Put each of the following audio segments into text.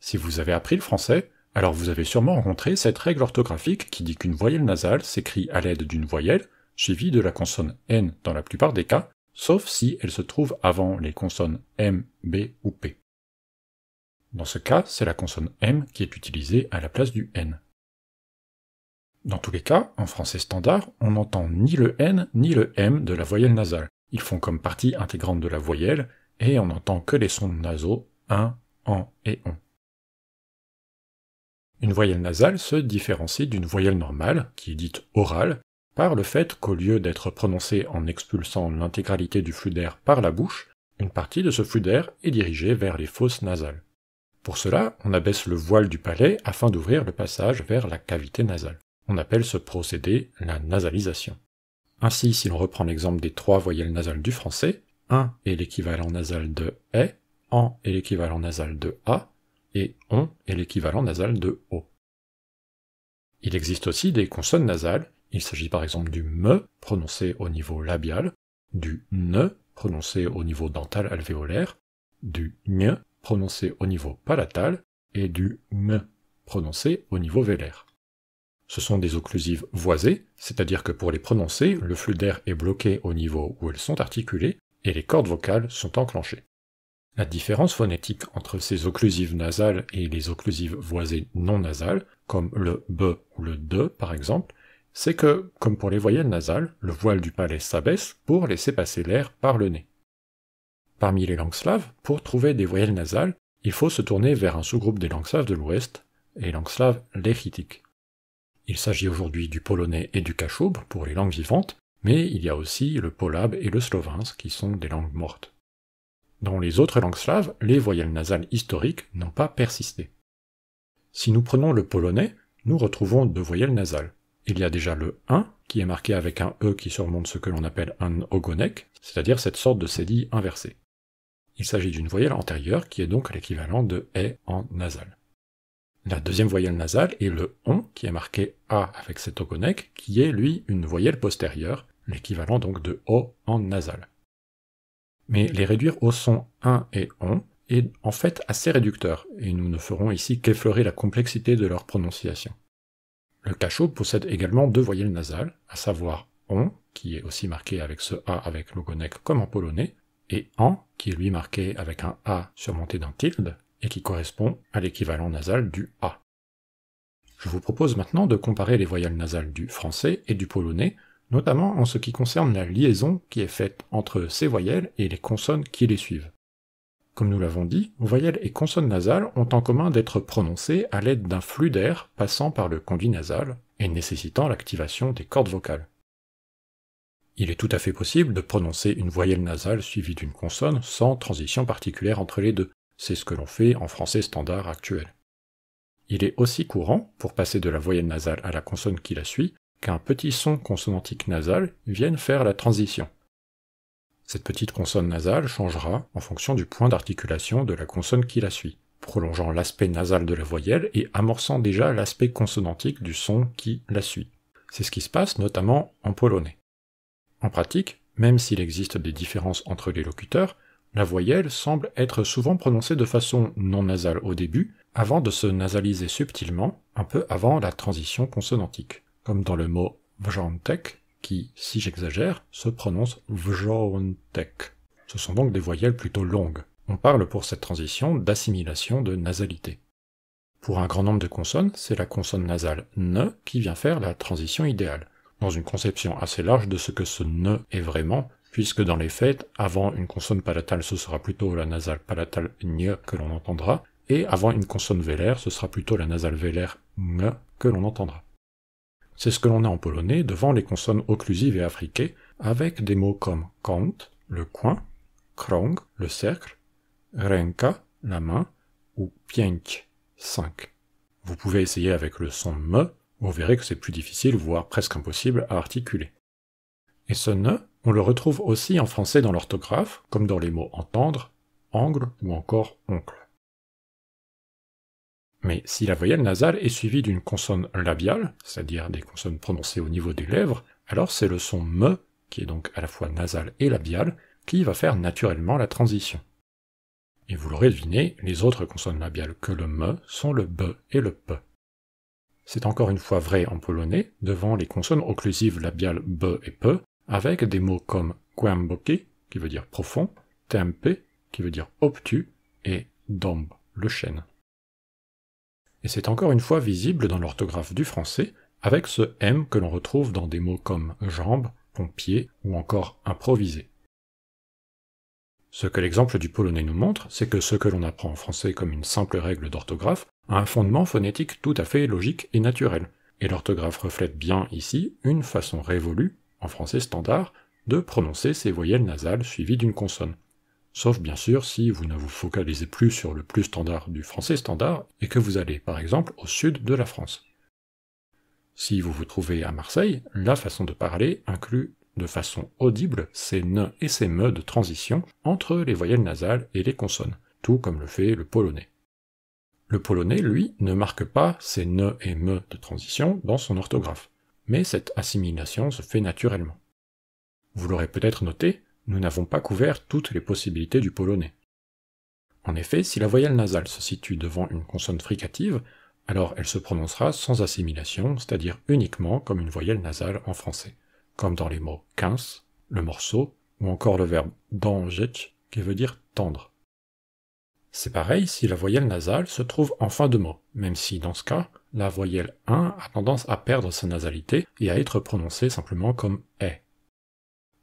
Si vous avez appris le français, alors vous avez sûrement rencontré cette règle orthographique qui dit qu'une voyelle nasale s'écrit à l'aide d'une voyelle, suivie de la consonne N dans la plupart des cas, sauf si elle se trouve avant les consonnes M, B ou P. Dans ce cas, c'est la consonne M qui est utilisée à la place du N. Dans tous les cas, en français standard, on n'entend ni le N ni le M de la voyelle nasale. Ils font comme partie intégrante de la voyelle, et on n'entend que les sons nasaux 1, en et on. Une voyelle nasale se différencie d'une voyelle normale, qui est dite orale, par le fait qu'au lieu d'être prononcée en expulsant l'intégralité du flux d'air par la bouche, une partie de ce flux d'air est dirigée vers les fosses nasales. Pour cela, on abaisse le voile du palais afin d'ouvrir le passage vers la cavité nasale. On appelle ce procédé la nasalisation. Ainsi, si l'on reprend l'exemple des trois voyelles nasales du français, un » est l'équivalent nasal de est, en est l'équivalent nasal de a, et on est l'équivalent nasal de o. Il existe aussi des consonnes nasales, il s'agit par exemple du me prononcé au niveau labial, du ne prononcé au niveau dental alvéolaire, du N prononcé au niveau palatal et du m prononcé au niveau vélaire. Ce sont des occlusives voisées, c'est-à-dire que pour les prononcer, le flux d'air est bloqué au niveau où elles sont articulées et les cordes vocales sont enclenchées. La différence phonétique entre ces occlusives nasales et les occlusives voisées non nasales, comme le b ou le d » par exemple, c'est que, comme pour les voyelles nasales, le voile du palais s'abaisse pour laisser passer l'air par le nez. Parmi les langues slaves, pour trouver des voyelles nasales, il faut se tourner vers un sous-groupe des langues slaves de l'Ouest, les langues slaves léchitiques. Il s'agit aujourd'hui du polonais et du cachoubre pour les langues vivantes, mais il y a aussi le polab et le slovens qui sont des langues mortes. Dans les autres langues slaves, les voyelles nasales historiques n'ont pas persisté. Si nous prenons le polonais, nous retrouvons deux voyelles nasales. Il y a déjà le 1 qui est marqué avec un E qui surmonte ce que l'on appelle un ogonek, c'est-à-dire cette sorte de cédille inversée. Il s'agit d'une voyelle antérieure qui est donc l'équivalent de E en nasal. La deuxième voyelle nasale est le on qui est marqué A avec cet ogonek qui est lui une voyelle postérieure, l'équivalent donc de O en nasal mais les réduire au son /i/ et on est en fait assez réducteur, et nous ne ferons ici qu'effleurer la complexité de leur prononciation. Le cachot possède également deux voyelles nasales, à savoir on, qui est aussi marqué avec ce A avec le comme en polonais, et en, qui est lui marqué avec un A surmonté d'un tilde, et qui correspond à l'équivalent nasal du A. Je vous propose maintenant de comparer les voyelles nasales du français et du polonais notamment en ce qui concerne la liaison qui est faite entre ces voyelles et les consonnes qui les suivent. Comme nous l'avons dit, voyelles et consonnes nasales ont en commun d'être prononcées à l'aide d'un flux d'air passant par le conduit nasal et nécessitant l'activation des cordes vocales. Il est tout à fait possible de prononcer une voyelle nasale suivie d'une consonne sans transition particulière entre les deux. C'est ce que l'on fait en français standard actuel. Il est aussi courant, pour passer de la voyelle nasale à la consonne qui la suit, qu'un petit son consonantique nasal vienne faire la transition. Cette petite consonne nasale changera en fonction du point d'articulation de la consonne qui la suit, prolongeant l'aspect nasal de la voyelle et amorçant déjà l'aspect consonantique du son qui la suit. C'est ce qui se passe notamment en polonais. En pratique, même s'il existe des différences entre les locuteurs, la voyelle semble être souvent prononcée de façon non nasale au début, avant de se nasaliser subtilement, un peu avant la transition consonantique comme dans le mot Vjontek, qui, si j'exagère, se prononce Vjontek. Ce sont donc des voyelles plutôt longues. On parle pour cette transition d'assimilation de nasalité. Pour un grand nombre de consonnes, c'est la consonne nasale n » qui vient faire la transition idéale, dans une conception assez large de ce que ce n » est vraiment, puisque dans les faits, avant une consonne palatale, ce sera plutôt la nasale palatale n » que l'on entendra, et avant une consonne vélaire, ce sera plutôt la nasale vélaire n » que l'on entendra. C'est ce que l'on a en polonais devant les consonnes occlusives et affriquées, avec des mots comme kant, le coin, krong, le cercle, renka, la main, ou pięć, cinq. Vous pouvez essayer avec le son me, vous verrez que c'est plus difficile, voire presque impossible à articuler. Et ce ne, on le retrouve aussi en français dans l'orthographe, comme dans les mots entendre, angle ou encore oncle. Mais si la voyelle nasale est suivie d'une consonne labiale, c'est-à-dire des consonnes prononcées au niveau des lèvres, alors c'est le son me, qui est donc à la fois nasal et labial, qui va faire naturellement la transition. Et vous l'aurez deviné, les autres consonnes labiales que le me sont le b et le p. C'est encore une fois vrai en polonais, devant les consonnes occlusives labiales b et p, avec des mots comme głęboki, qui veut dire profond, tempe, qui veut dire obtus, et domb, le chêne et c'est encore une fois visible dans l'orthographe du français, avec ce M que l'on retrouve dans des mots comme jambe, pompier ou encore improvisé. Ce que l'exemple du polonais nous montre, c'est que ce que l'on apprend en français comme une simple règle d'orthographe a un fondement phonétique tout à fait logique et naturel, et l'orthographe reflète bien ici une façon révolue, en français standard, de prononcer ces voyelles nasales suivies d'une consonne, Sauf bien sûr si vous ne vous focalisez plus sur le plus standard du français standard et que vous allez par exemple au sud de la France. Si vous vous trouvez à Marseille, la façon de parler inclut de façon audible ces nœuds et ces me de transition entre les voyelles nasales et les consonnes, tout comme le fait le polonais. Le polonais, lui, ne marque pas ces nœuds et me de transition dans son orthographe, mais cette assimilation se fait naturellement. Vous l'aurez peut-être noté, nous n'avons pas couvert toutes les possibilités du polonais. En effet, si la voyelle nasale se situe devant une consonne fricative, alors elle se prononcera sans assimilation, c'est-à-dire uniquement comme une voyelle nasale en français, comme dans les mots quinze, le morceau, ou encore le verbe danget, qui veut dire tendre. C'est pareil si la voyelle nasale se trouve en fin de mot, même si dans ce cas, la voyelle 1 a tendance à perdre sa nasalité et à être prononcée simplement comme est.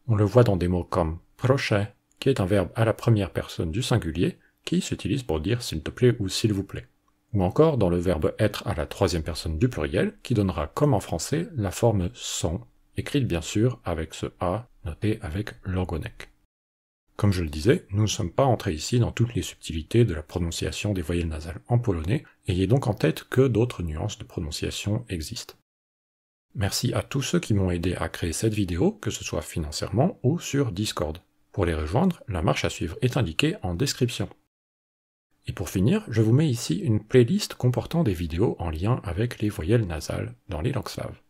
On le voit dans des mots comme prochain, qui est un verbe à la première personne du singulier, qui s'utilise pour dire s'il te plaît ou s'il vous plaît. Ou encore dans le verbe être à la troisième personne du pluriel, qui donnera comme en français la forme son, écrite bien sûr avec ce A noté avec l'orgonec. Comme je le disais, nous ne sommes pas entrés ici dans toutes les subtilités de la prononciation des voyelles nasales en polonais, ayez donc en tête que d'autres nuances de prononciation existent. Merci à tous ceux qui m'ont aidé à créer cette vidéo, que ce soit financièrement ou sur Discord. Pour les rejoindre, la marche à suivre est indiquée en description. Et pour finir, je vous mets ici une playlist comportant des vidéos en lien avec les voyelles nasales dans les langues slaves.